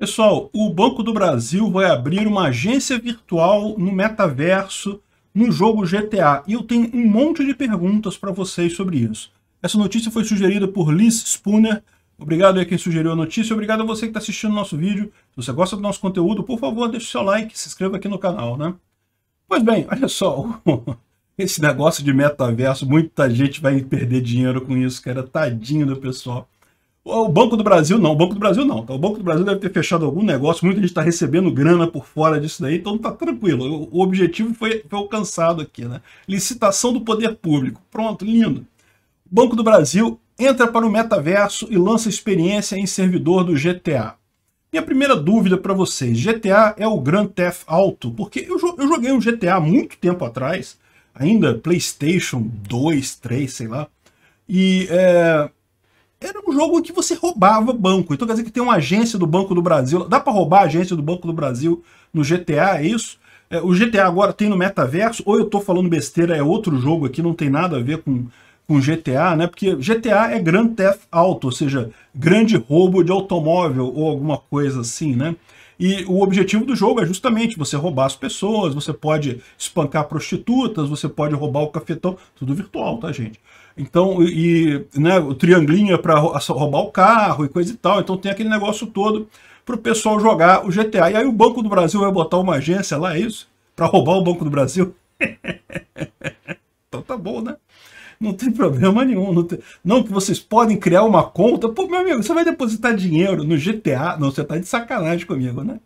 Pessoal, o Banco do Brasil vai abrir uma agência virtual no metaverso no jogo GTA. E eu tenho um monte de perguntas para vocês sobre isso. Essa notícia foi sugerida por Liz Spooner. Obrigado a quem sugeriu a notícia. Obrigado a você que está assistindo o nosso vídeo. Se você gosta do nosso conteúdo, por favor, deixe seu like se inscreva aqui no canal, né? Pois bem, olha só. Esse negócio de metaverso, muita gente vai perder dinheiro com isso, cara. Tadinho do pessoal. O Banco do Brasil não, o Banco do Brasil não. O Banco do Brasil deve ter fechado algum negócio, muita gente está recebendo grana por fora disso daí, então tá tranquilo. O objetivo foi, foi alcançado aqui, né? Licitação do poder público. Pronto, lindo. Banco do Brasil entra para o metaverso e lança experiência em servidor do GTA. Minha primeira dúvida para vocês, GTA é o Grand Theft Auto? Porque eu, eu joguei um GTA muito tempo atrás, ainda Playstation 2, 3, sei lá, e... É era um jogo que você roubava banco. Então quer dizer que tem uma agência do Banco do Brasil. Dá para roubar a agência do Banco do Brasil no GTA, é isso? É, o GTA agora tem no metaverso, ou eu tô falando besteira, é outro jogo aqui, não tem nada a ver com, com GTA, né? Porque GTA é Grand Theft Auto, ou seja, grande roubo de automóvel ou alguma coisa assim, né? E o objetivo do jogo é justamente você roubar as pessoas, você pode espancar prostitutas, você pode roubar o cafetão, tudo virtual, tá, gente? Então, e, né, o triangulinha é para roubar o carro e coisa e tal. Então tem aquele negócio todo para o pessoal jogar o GTA. E aí o Banco do Brasil vai botar uma agência lá, é isso? Para roubar o Banco do Brasil? então tá bom, né? Não tem problema nenhum. Não, tem... não, que vocês podem criar uma conta. Pô, meu amigo, você vai depositar dinheiro no GTA? Não, você tá de sacanagem comigo, né?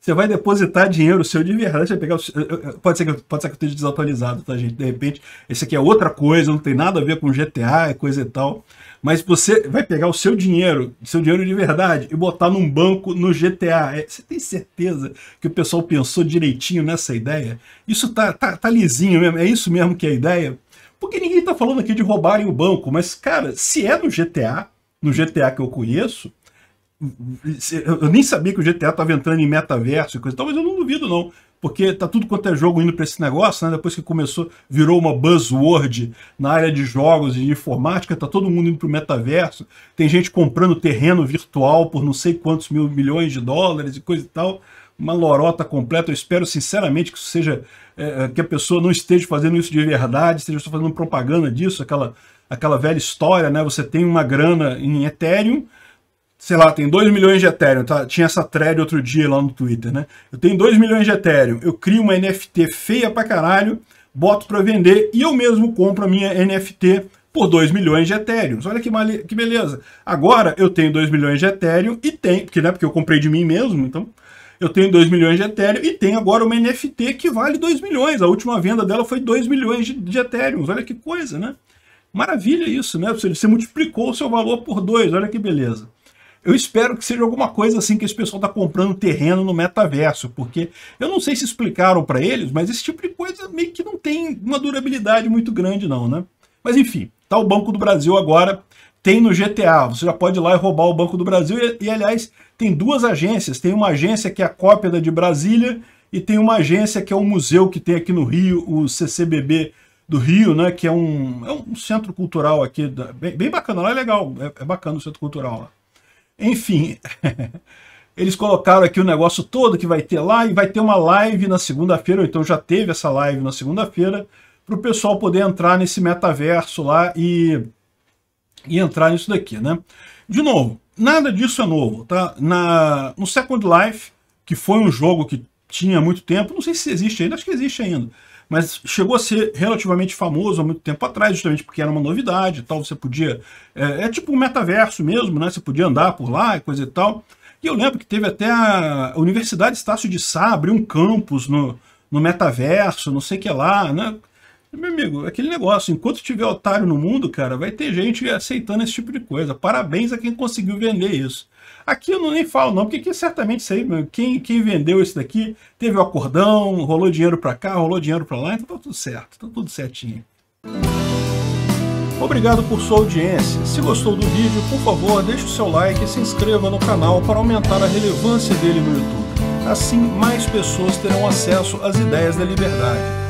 Você vai depositar dinheiro seu de verdade, você vai pegar o... pode, ser que, pode ser que eu esteja desatualizado, tá, gente? De repente, esse aqui é outra coisa, não tem nada a ver com GTA, é coisa e tal. Mas você vai pegar o seu dinheiro, seu dinheiro de verdade, e botar num banco no GTA. É, você tem certeza que o pessoal pensou direitinho nessa ideia? Isso tá, tá, tá lisinho mesmo, é isso mesmo que é a ideia? Porque ninguém tá falando aqui de roubarem o banco, mas, cara, se é no GTA, no GTA que eu conheço, eu nem sabia que o GTA tava entrando em metaverso e coisa e tal, mas eu não duvido, não. Porque tá tudo quanto é jogo indo para esse negócio, né? Depois que começou, virou uma buzzword na área de jogos e de informática, tá todo mundo indo pro metaverso. Tem gente comprando terreno virtual por não sei quantos mil milhões de dólares e coisa e tal uma lorota completa. Eu espero sinceramente que seja é, é, que a pessoa não esteja fazendo isso de verdade, esteja só fazendo propaganda disso, aquela, aquela velha história, né? Você tem uma grana em Ethereum, sei lá, tem 2 milhões de Ethereum, tá? tinha essa thread outro dia lá no Twitter, né? Eu tenho 2 milhões de Ethereum, eu crio uma NFT feia pra caralho, boto para vender e eu mesmo compro a minha NFT por 2 milhões de Ethereum. Olha que, que beleza. Agora eu tenho 2 milhões de Ethereum e tem, porque, né, porque eu comprei de mim mesmo, então eu tenho 2 milhões de Ethereum e tem agora uma NFT que vale 2 milhões. A última venda dela foi 2 milhões de, de Ethereum. Olha que coisa, né? Maravilha isso, né? Você multiplicou o seu valor por dois, olha que beleza. Eu espero que seja alguma coisa assim que esse pessoal está comprando terreno no metaverso, porque eu não sei se explicaram para eles, mas esse tipo de coisa meio que não tem uma durabilidade muito grande não, né? Mas enfim, tá o Banco do Brasil agora tem no GTA. Você já pode ir lá e roubar o Banco do Brasil. E, e, aliás, tem duas agências. Tem uma agência que é a cópia da de Brasília e tem uma agência que é o um museu que tem aqui no Rio, o CCBB do Rio, né? Que é um, é um centro cultural aqui, da, bem, bem, bacana. Lá é legal, é, é bacana o centro cultural lá. Enfim, eles colocaram aqui o negócio todo que vai ter lá e vai ter uma live na segunda-feira, ou então já teve essa live na segunda-feira, para o pessoal poder entrar nesse metaverso lá e e entrar nisso daqui, né? De novo, nada disso é novo, tá? Na, no Second Life, que foi um jogo que tinha muito tempo, não sei se existe ainda, acho que existe ainda, mas chegou a ser relativamente famoso há muito tempo atrás, justamente porque era uma novidade e tal, você podia... É, é tipo um metaverso mesmo, né? Você podia andar por lá e coisa e tal. E eu lembro que teve até a Universidade Estácio de Sá abrir um campus no, no metaverso, não sei o que lá, né? Meu amigo, aquele negócio, enquanto tiver otário no mundo, cara, vai ter gente aceitando esse tipo de coisa. Parabéns a quem conseguiu vender isso. Aqui eu não nem falo não, porque aqui, é certamente sei, quem, quem vendeu isso daqui teve o acordão, rolou dinheiro para cá, rolou dinheiro para lá, então tá tudo certo, tá tudo certinho. Obrigado por sua audiência. Se gostou do vídeo, por favor, deixe o seu like e se inscreva no canal para aumentar a relevância dele no YouTube. Assim, mais pessoas terão acesso às ideias da liberdade.